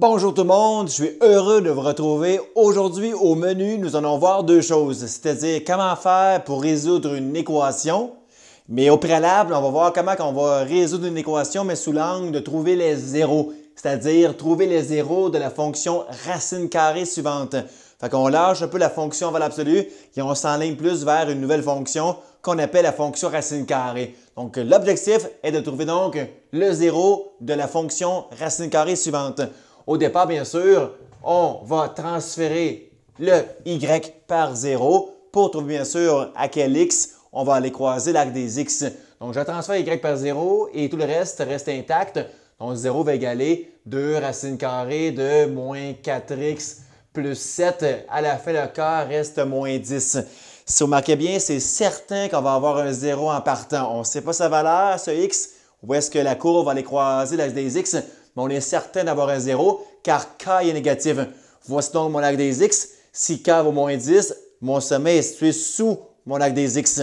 Bonjour tout le monde, je suis heureux de vous retrouver. Aujourd'hui au menu, nous allons voir deux choses, c'est-à-dire comment faire pour résoudre une équation. Mais au préalable, on va voir comment on va résoudre une équation, mais sous l'angle de trouver les zéros, c'est-à-dire trouver les zéros de la fonction racine carrée suivante. Fait qu'on lâche un peu la fonction vers l'absolu et on s'enligne plus vers une nouvelle fonction qu'on appelle la fonction racine carrée. Donc l'objectif est de trouver donc le zéro de la fonction racine carrée suivante. Au départ, bien sûr, on va transférer le Y par 0 pour trouver, bien sûr, à quel X on va aller croiser l'arc des X. Donc, je transfère Y par 0 et tout le reste reste intact. Donc, 0 va égaler 2 racine carrée de moins 4X plus 7. À la fin, le corps reste moins 10. Si vous marquez bien, c'est certain qu'on va avoir un 0 en partant. On ne sait pas sa valeur, ce X. Où est-ce que la courbe va aller croiser l'arc des X? on est certain d'avoir un zéro, car K est négatif. Voici donc mon lac des X. Si K vaut moins 10, mon sommet est situé sous mon lac des X.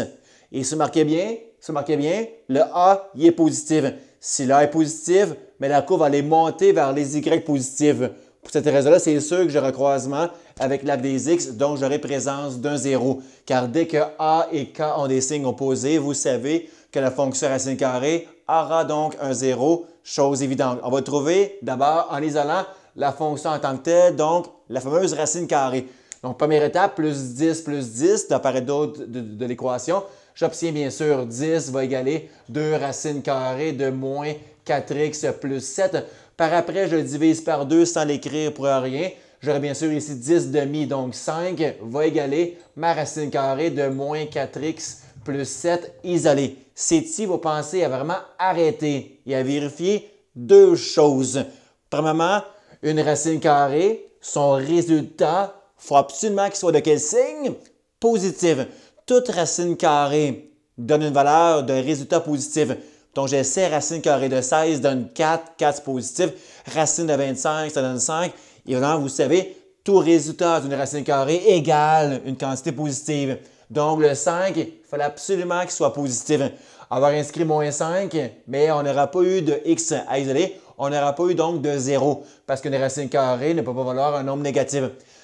Et se marquez bien, se marquez bien, le A est positif. Si l'A est positive, mais la courbe va aller monter vers les Y positifs. Pour cette raison-là, c'est sûr que j'aurai croisement avec l'acte des X, donc j'aurai présence d'un zéro. Car dès que A et K ont des signes opposés, vous savez que la fonction racine carrée aura donc un 0, chose évidente. On va trouver d'abord en isolant la fonction en tant que telle, donc la fameuse racine carrée. Donc, première étape, plus 10 plus 10, d'apparaît d'autres de, l'équation. J'obtiens bien sûr 10 va égaler 2 racines carrées de moins 4x plus 7. Par après, je divise par 2 sans l'écrire pour rien. J'aurai bien sûr ici 10 demi, donc 5 va égaler ma racine carrée de moins 4x plus 7 isolé. C'est Séti va pensez à vraiment arrêter et à vérifier deux choses. Premièrement, une racine carrée, son résultat, il faut absolument qu'il soit de quel signe? Positive. Toute racine carrée donne une valeur de résultat positif. Donc, j'ai 7 racines carrées de 16 donne 4, 4 positifs. Racine de 25, ça donne 5. Et vraiment, vous savez, tout résultat d'une racine carrée égale une quantité positive. Donc, le 5, il fallait absolument qu'il soit positif. Avoir inscrit moins 5, mais on n'aura pas eu de x à isoler. On n'aura pas eu donc de 0 parce que qu'une racine carrée ne peut pas valoir un nombre négatif.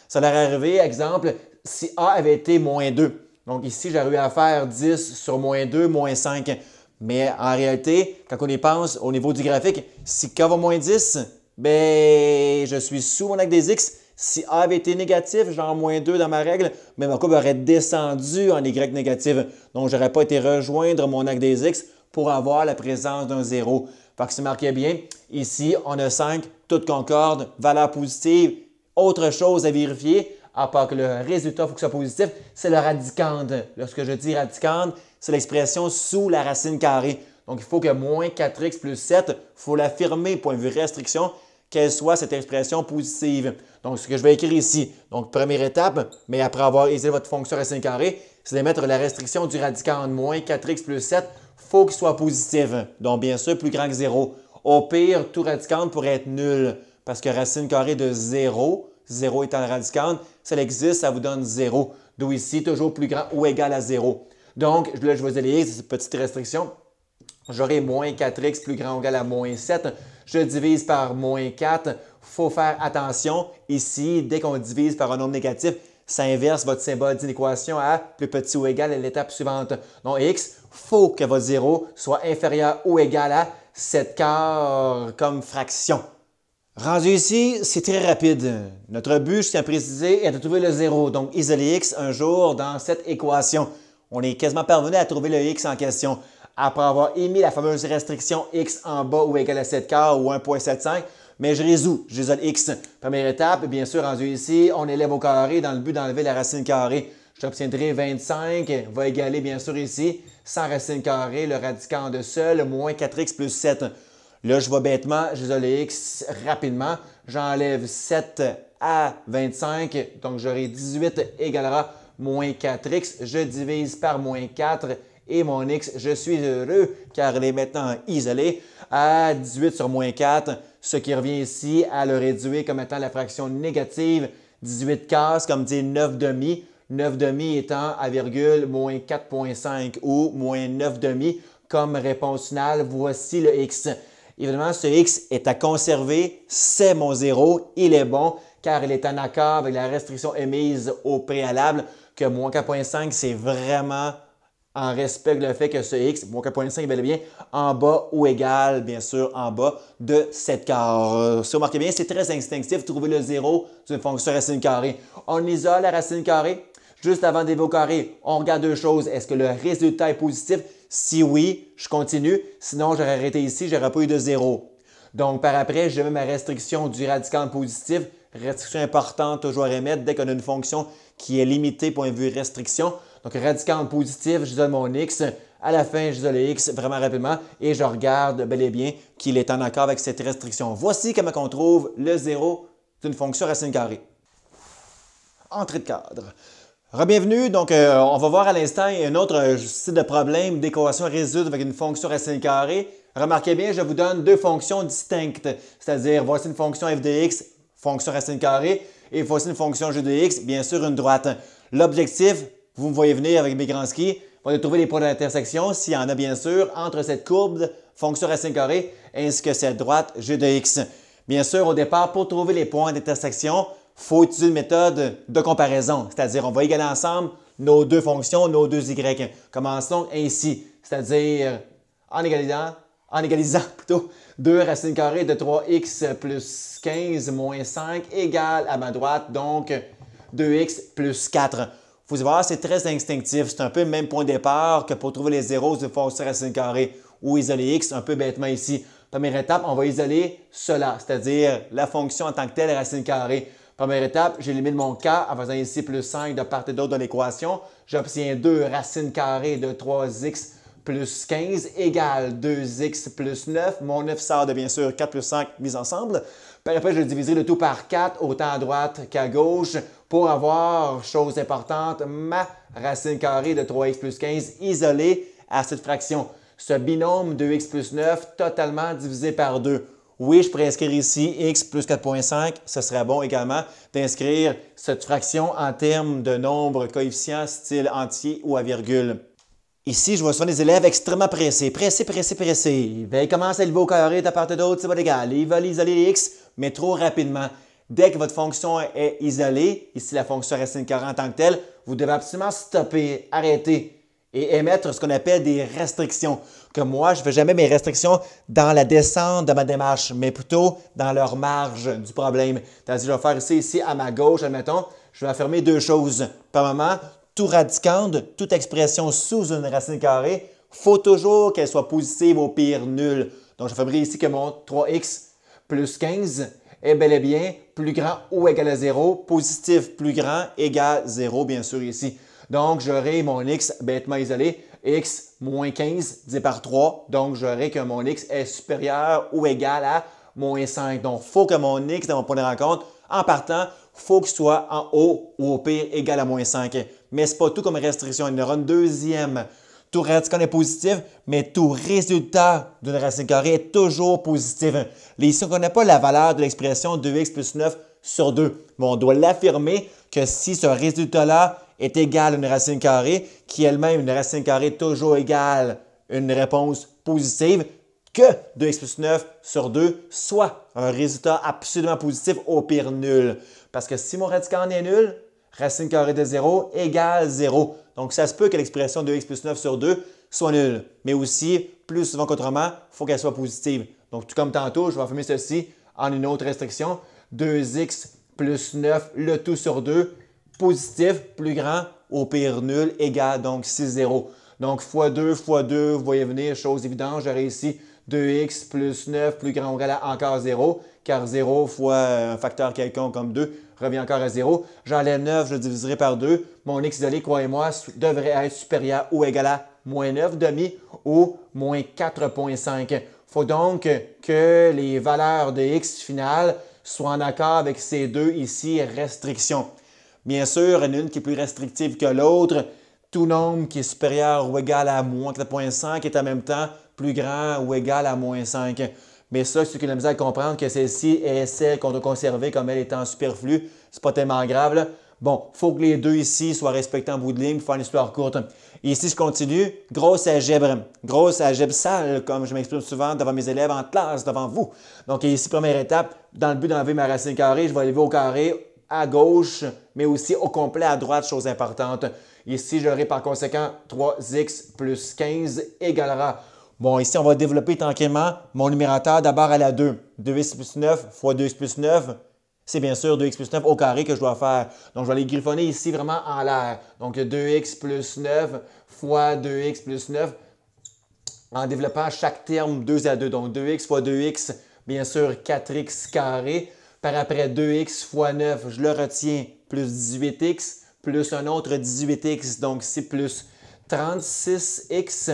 Ça leur est arrivé, exemple, si A avait été moins 2. Donc ici, eu à faire 10 sur moins 2, moins 5. Mais en réalité, quand on y pense au niveau du graphique, si K va moins 10, ben, je suis sous mon acte des X, si A avait été négatif, genre moins 2 dans ma règle, mais ma courbe aurait descendu en Y négative. Donc, je n'aurais pas été rejoindre mon axe des X pour avoir la présence d'un 0. Fait que c'est marquez bien, ici, on a 5, toute concorde, valeur positive. Autre chose à vérifier, à part que le résultat, il faut que ce soit positif, c'est le radicande. Lorsque je dis radicande, c'est l'expression sous la racine carrée. Donc, il faut que moins 4x plus 7, il faut l'affirmer, point de vue restriction, quelle soit cette expression positive. Donc, ce que je vais écrire ici, donc première étape, mais après avoir aisé votre fonction racine carrée, c'est de mettre la restriction du radicand moins 4x plus 7, faut qu'il soit positif. Donc, bien sûr, plus grand que 0. Au pire, tout radicand pourrait être nul, parce que racine carrée de 0, 0 étant radicand, si elle existe, ça vous donne 0. D'où ici, toujours plus grand ou égal à 0. Donc, là, je vais utiliser cette petite restriction. J'aurai moins 4x plus grand ou égal à moins 7 je divise par moins 4. faut faire attention. Ici, dès qu'on divise par un nombre négatif, ça inverse votre symbole d'inéquation à plus petit ou égal à l'étape suivante. Donc, x, faut que votre 0 soit inférieur ou égal à 7 quarts comme fraction. Rendu ici, c'est très rapide. Notre but, je tiens à préciser, est de trouver le 0, donc isoler x un jour dans cette équation. On est quasiment parvenu à trouver le x en question après avoir émis la fameuse restriction X en bas ou égal à 7 quarts ou 1.75, mais je résous, j'isole X. Première étape, bien sûr, rendu ici, on élève au carré dans le but d'enlever la racine carrée. J'obtiendrai 25, va égaler bien sûr ici, sans racine carrée, le radicand de seul, moins 4x plus 7. Là, je vois bêtement, j'isole X rapidement, j'enlève 7 à 25, donc j'aurai 18 égalera moins 4x, je divise par moins 4 et mon X, je suis heureux car il est maintenant isolé à 18 sur moins 4, ce qui revient ici à le réduire comme étant la fraction négative 18 cases, comme dit 9 demi. 9 demi étant à virgule moins 4.5 ou moins 9 demi comme réponse finale. Voici le X. Évidemment, ce X est à conserver, c'est mon zéro, il est bon car il est en accord avec la restriction émise au préalable que moins 4.5, c'est vraiment en respect le fait que ce x, bon, 4.5 est bel et bien en bas ou égal, bien sûr, en bas de 7 quarts. Euh, si vous remarquez bien, c'est très instinctif, de trouver le zéro d'une fonction racine carrée. On isole la racine carrée. Juste avant d'évoquer carré, on regarde deux choses. Est-ce que le résultat est positif? Si oui, je continue. Sinon, j'aurais arrêté ici, j'aurais pas eu de zéro. Donc, par après, je mets ma restriction du radical positif. Restriction importante, toujours à remettre dès qu'on a une fonction qui est limitée point de vue restriction. Donc, radical positif, j'isole mon X. À la fin, j'isole X vraiment rapidement et je regarde bel et bien qu'il est en accord avec cette restriction. Voici comment on trouve le zéro d'une fonction racine carrée. Entrée de cadre. Bienvenue, donc euh, on va voir à l'instant un autre euh, type de problème d'équation résolue avec une fonction racine carrée. Remarquez bien, je vous donne deux fonctions distinctes, c'est-à-dire voici une fonction f de x, fonction racine carrée, et voici une fonction g de x, bien sûr une droite. L'objectif, vous me voyez venir avec mes grands skis. On va trouver les points d'intersection, s'il y en a bien sûr, entre cette courbe, fonction racine carrée, ainsi que cette droite g de x. Bien sûr, au départ, pour trouver les points d'intersection, il faut utiliser une méthode de comparaison, c'est-à-dire on va égaler ensemble nos deux fonctions, nos deux y. Commençons ainsi, c'est-à-dire en égalisant, en égalisant plutôt 2 racine carrée de 3x plus 15 moins 5 égale à ma droite, donc 2x plus 4. Vous voir, c'est très instinctif. C'est un peu le même point de départ que pour trouver les zéros de force racine carrée ou isoler x, un peu bêtement ici. Première étape, on va isoler cela, c'est-à-dire la fonction en tant que telle racine carrée. Première étape, j'élimine mon k en faisant ici plus 5 de part et d'autre de l'équation. J'obtiens 2 racine carrée de 3x plus 15 égale 2x plus 9. Mon 9 sort de bien sûr 4 plus 5 mis ensemble. Puis après, je diviserai le tout par 4, autant à droite qu'à gauche, pour avoir, chose importante, ma racine carrée de 3x plus 15 isolée à cette fraction. Ce binôme 2x plus 9 totalement divisé par 2. Oui, je pourrais inscrire ici x plus 4.5, ce serait bon également d'inscrire cette fraction en termes de nombre coefficient style entier ou à virgule. Ici, je vois souvent des élèves extrêmement pressés, pressés, pressés, pressés. Ben, ils commencent à élever au carré, ta part et d'autre, c'est pas légal. Ils veulent isoler les x mais trop rapidement. Dès que votre fonction est isolée, ici la fonction racine carrée en tant que telle, vous devez absolument stopper, arrêter et émettre ce qu'on appelle des restrictions. Comme moi, je ne fais jamais mes restrictions dans la descente de ma démarche, mais plutôt dans leur marge du problème. cest je vais faire ici, ici, à ma gauche, admettons, je vais affirmer deux choses. Par moment, tout radicande, toute expression sous une racine carrée, faut toujours qu'elle soit positive, au pire nulle. Donc, je fabrique ici que mon 3x plus 15 est bel et bien plus grand ou égal à 0. Positif plus grand égale 0, bien sûr, ici. Donc, j'aurai mon x bêtement isolé, x moins 15 divisé par 3. Donc, j'aurai que mon x est supérieur ou égal à moins 5. Donc, il faut que mon x dans mon premier rencontre, en partant, faut que ce soit en haut ou au pire égal à moins 5. Mais ce n'est pas tout comme restriction. Il y aura une deuxième tout radical est positif, mais tout résultat d'une racine carrée est toujours positif. ici, on ne connaît pas la valeur de l'expression 2x plus 9 sur 2, mais on doit l'affirmer que si ce résultat-là est égal à une racine carrée, qui elle-même, une racine carrée toujours égale une réponse positive, que 2x plus 9 sur 2 soit un résultat absolument positif, au pire nul. Parce que si mon radical est nul, racine carrée de 0 égale 0. Donc, ça se peut que l'expression 2 x plus 9 sur 2 soit nulle. Mais aussi, plus souvent qu'autrement, il faut qu'elle soit positive. Donc, tout comme tantôt, je vais enfermer ceci en une autre restriction. 2x plus 9, le tout sur 2, positif, plus grand, au pire nul, égal, donc 6, 0. Donc, fois 2, fois 2, vous voyez venir, chose évidente, j'aurai ici 2x plus 9, plus grand ou égal à encore 0, car 0 fois euh, un facteur quelconque comme 2 revient encore à 0. j'enlève 9, je diviserai par 2. Mon x de isolé, croyez-moi, devrait être supérieur ou égal à moins 9 demi ou moins 4,5. Il faut donc que les valeurs de x finales soient en accord avec ces deux ici restrictions. Bien sûr, une qui est plus restrictive que l'autre, tout nombre qui est supérieur ou égal à moins 4,5 est en même temps plus grand ou égal à moins 5. Mais ça, ceux qui ont la misère à comprendre que celle-ci est celle qu'on doit conserver comme elle étant superflue, c'est pas tellement grave. Bon, il faut que les deux ici soient respectés en bout de ligne faire une histoire courte. ici, je continue. Grosse algèbre. Grosse algèbre sale, comme je m'exprime souvent devant mes élèves en classe, devant vous. Donc ici, première étape, dans le but d'enlever ma racine carrée, je vais enlever au carré à gauche, mais aussi au complet à droite, chose importante. Ici, j'aurai par conséquent 3x plus 15 égalera Bon, ici, on va développer tranquillement mon numérateur d'abord à la 2. 2x plus 9 fois 2x plus 9, c'est bien sûr 2x plus 9 au carré que je dois faire. Donc, je vais aller griffonner ici vraiment en l'air. Donc, 2x plus 9 fois 2x plus 9 en développant chaque terme 2 à 2. Donc, 2x fois 2x, bien sûr, 4x carré. Par après, 2x fois 9, je le retiens, plus 18x, plus un autre 18x. Donc, c'est plus 36x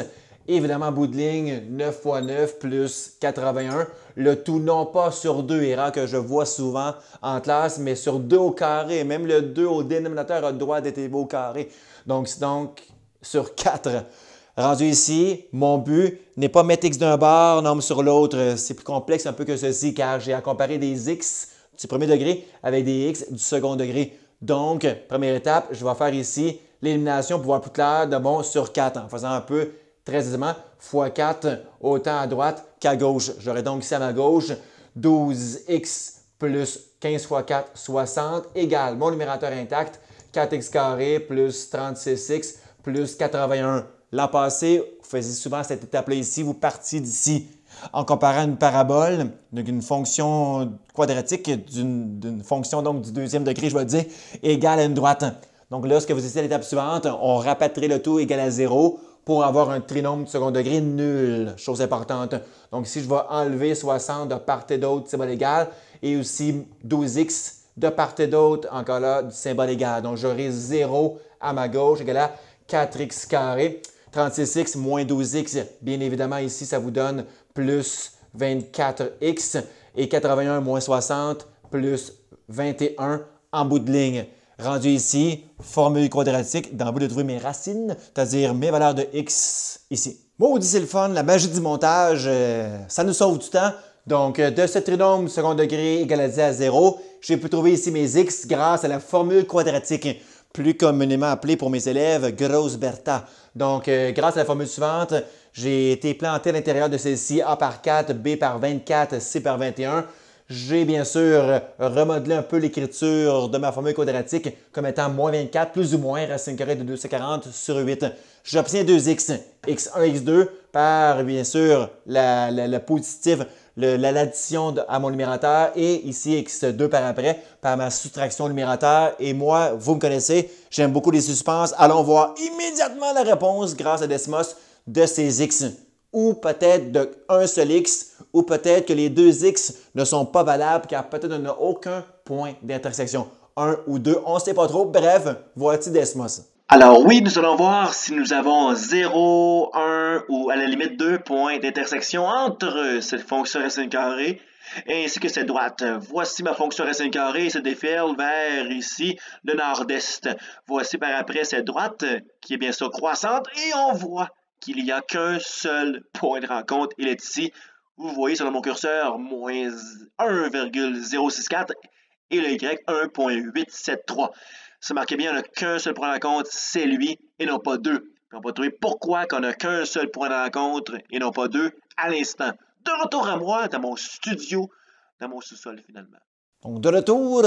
évidemment, bout de ligne, 9 x 9 plus 81. Le tout non pas sur 2, erreur que je vois souvent en classe, mais sur 2 au carré. Même le 2 au dénominateur a le droit d'être au carré. Donc, c'est donc sur 4. Rendu ici, mon but n'est pas mettre x d'un bord, norme sur l'autre. C'est plus complexe un peu que ceci car j'ai à comparer des x du premier degré avec des x du second degré. Donc, première étape, je vais faire ici l'élimination pour voir plus clair de bon sur 4 en faisant un peu très aisément x4 autant à droite qu'à gauche. J'aurai donc ici à ma gauche 12x plus 15 fois 4, 60 égale mon numérateur intact 4x carré plus 36x plus 81. L'an passé, vous faisiez souvent cette étape-là ici, vous partiez d'ici. En comparant une parabole, donc une fonction quadratique d'une fonction donc du deuxième degré, je vais dire, égale à une droite. Donc là, lorsque vous essayez l'étape suivante, on rapatrie le tout égal à 0, pour avoir un trinôme de second degré nul. Chose importante. Donc, si je vais enlever 60 de part et d'autre, symbole égal, et aussi 12x de part et d'autre, encore là, du symbole égal. Donc, j'aurai 0 à ma gauche égal à 4x carré. 36x moins 12x, bien évidemment, ici, ça vous donne plus 24x. Et 81 moins 60 plus 21 en bout de ligne. Rendu ici, formule quadratique dans le but de trouver mes racines, c'est-à-dire mes valeurs de x ici. Maudit, c'est le fun, la magie du montage, euh, ça nous sauve du temps. Donc, euh, de ce trinôme second degré égalisé à zéro, j'ai pu trouver ici mes x grâce à la formule quadratique, plus communément appelée pour mes élèves Grosse Bertha. Donc, euh, grâce à la formule suivante, j'ai été planté à l'intérieur de celle-ci A par 4, B par 24, C par 21. J'ai bien sûr remodelé un peu l'écriture de ma formule quadratique comme étant moins 24 plus ou moins racine carrée de 240 sur 8. J'obtiens 2x, x1, x2 par bien sûr la, la, la positive, l'addition à mon numérateur et ici x2 par après par ma soustraction numérateur. Et moi, vous me connaissez, j'aime beaucoup les suspenses. Allons voir immédiatement la réponse grâce à Desmos de ces x ou peut-être d'un seul X, ou peut-être que les deux X ne sont pas valables car peut-être on n'a aucun point d'intersection. Un ou deux, on ne sait pas trop. Bref, voici Desmos. Alors oui, nous allons voir si nous avons 0, 1 ou à la limite 2 points d'intersection entre cette fonction racine carrée ainsi que cette droite. Voici ma fonction racine carrée se déferle vers ici, le nord-est. Voici par après cette droite qui est bien sûr croissante et on voit qu'il n'y a qu'un seul point de rencontre. Il est ici. Vous voyez sur mon curseur, moins 1,064 et le Y 1.873. Ça marquait bien, on n'a qu'un seul point de rencontre, c'est lui, et non pas deux. on va trouver pourquoi qu'on n'a qu'un seul point de rencontre et non pas deux à l'instant. De retour à moi dans mon studio, dans mon sous-sol finalement. Donc de retour,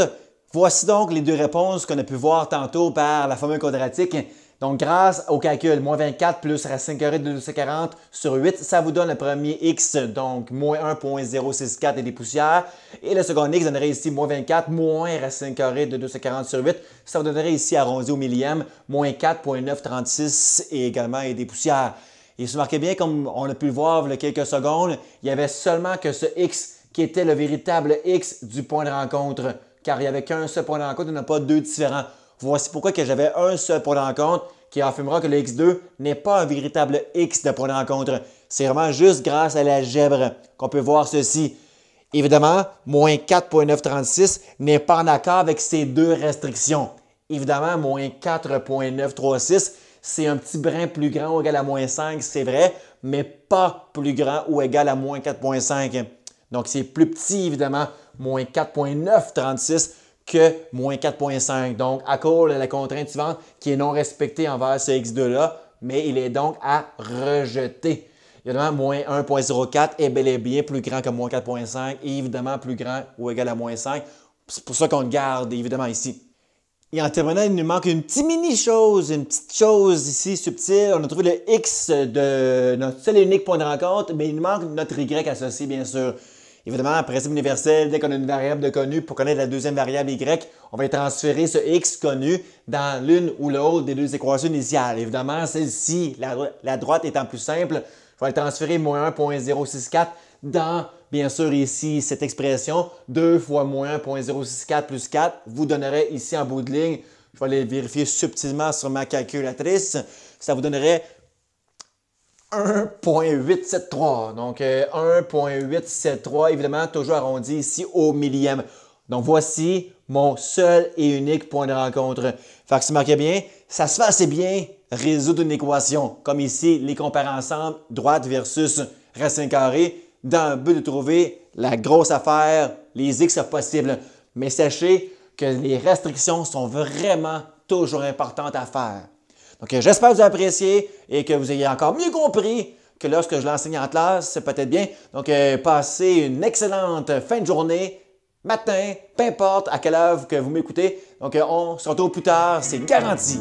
voici donc les deux réponses qu'on a pu voir tantôt par la fameuse quadratique donc, grâce au calcul, moins 24 plus racine carrée de 240 sur 8, ça vous donne le premier x, donc moins 1.064 et des poussières. Et le second x donnerait ici moins 24 moins racine carrée de 240 sur 8. Ça vous donnerait ici arrondi au millième, moins 4.936 et également et des poussières. Et vous remarquez bien, comme on a pu le voir il y a quelques secondes, il y avait seulement que ce x qui était le véritable x du point de rencontre. Car il n'y avait qu'un seul point de rencontre, il n'y en a pas deux différents. Voici pourquoi que j'avais un seul point d'encontre qui affirmera que le X2 n'est pas un véritable X de point d'encontre. C'est vraiment juste grâce à l'algèbre qu'on peut voir ceci. Évidemment, moins 4.936 n'est pas en accord avec ces deux restrictions. Évidemment, moins 4.936, c'est un petit brin plus grand ou égal à moins 5, c'est vrai, mais pas plus grand ou égal à moins 4.5. Donc, c'est plus petit, évidemment, moins 4.936 que moins 4,5. Donc, à cause de la contrainte suivante qui est non respectée envers ce X2-là, mais il est donc à rejeter. Évidemment, moins 1,04 est bel et bien plus grand que moins 4,5 et évidemment plus grand ou égal à moins 5. C'est pour ça qu'on le garde évidemment ici. Et en terminant, il nous manque une petite mini chose, une petite chose ici subtile. On a trouvé le X de notre seul et unique point de rencontre, mais il nous manque notre Y associé, bien sûr. Évidemment, en principe universel, dès qu'on a une variable de connue, pour connaître la deuxième variable Y, on va transférer ce X connu dans l'une ou l'autre des deux équations initiales. Évidemment, celle-ci, la, droite étant plus simple, je vais transférer moins 1.064 dans, bien sûr, ici, cette expression 2 fois moins 1.064 plus 4 vous donnerait ici en bout de ligne, je vais aller vérifier subtilement sur ma calculatrice, ça vous donnerait 1.873. Donc, 1.873, euh, évidemment, toujours arrondi ici au millième. Donc, voici mon seul et unique point de rencontre. Fait que si vous bien, ça se fait assez bien résoudre une équation. Comme ici, les comparer ensemble, droite versus racine carrée, dans le but de trouver la grosse affaire, les x possibles. Mais sachez que les restrictions sont vraiment toujours importantes à faire. Donc, j'espère que vous appréciez et que vous ayez encore mieux compris que lorsque je l'enseigne en classe, c'est peut-être bien. Donc, euh, passez une excellente fin de journée, matin, peu importe à quelle heure que vous m'écoutez. Donc, euh, on se retrouve plus tard, c'est garanti.